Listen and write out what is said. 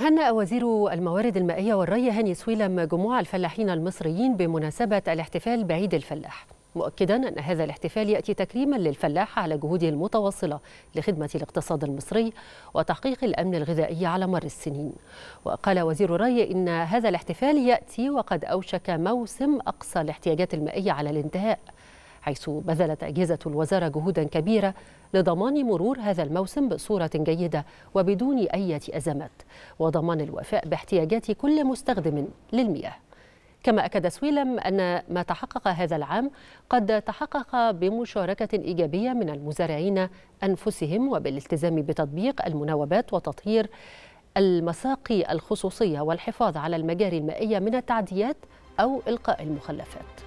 هنأ وزير الموارد المائية والري هاني سويلم جموع الفلاحين المصريين بمناسبة الاحتفال بعيد الفلاح مؤكدا أن هذا الاحتفال يأتي تكريما للفلاح على جهوده المتواصلة لخدمة الاقتصاد المصري وتحقيق الأمن الغذائي على مر السنين وقال وزير الري إن هذا الاحتفال يأتي وقد أوشك موسم أقصى الاحتياجات المائية على الانتهاء حيث بذلت أجهزة الوزارة جهودا كبيرة لضمان مرور هذا الموسم بصورة جيدة وبدون أي أزمات وضمان الوفاء باحتياجات كل مستخدم للمياه كما أكد سويلم أن ما تحقق هذا العام قد تحقق بمشاركة إيجابية من المزارعين أنفسهم وبالالتزام بتطبيق المناوبات وتطهير المساقي الخصوصية والحفاظ على المجاري المائية من التعديات أو إلقاء المخلفات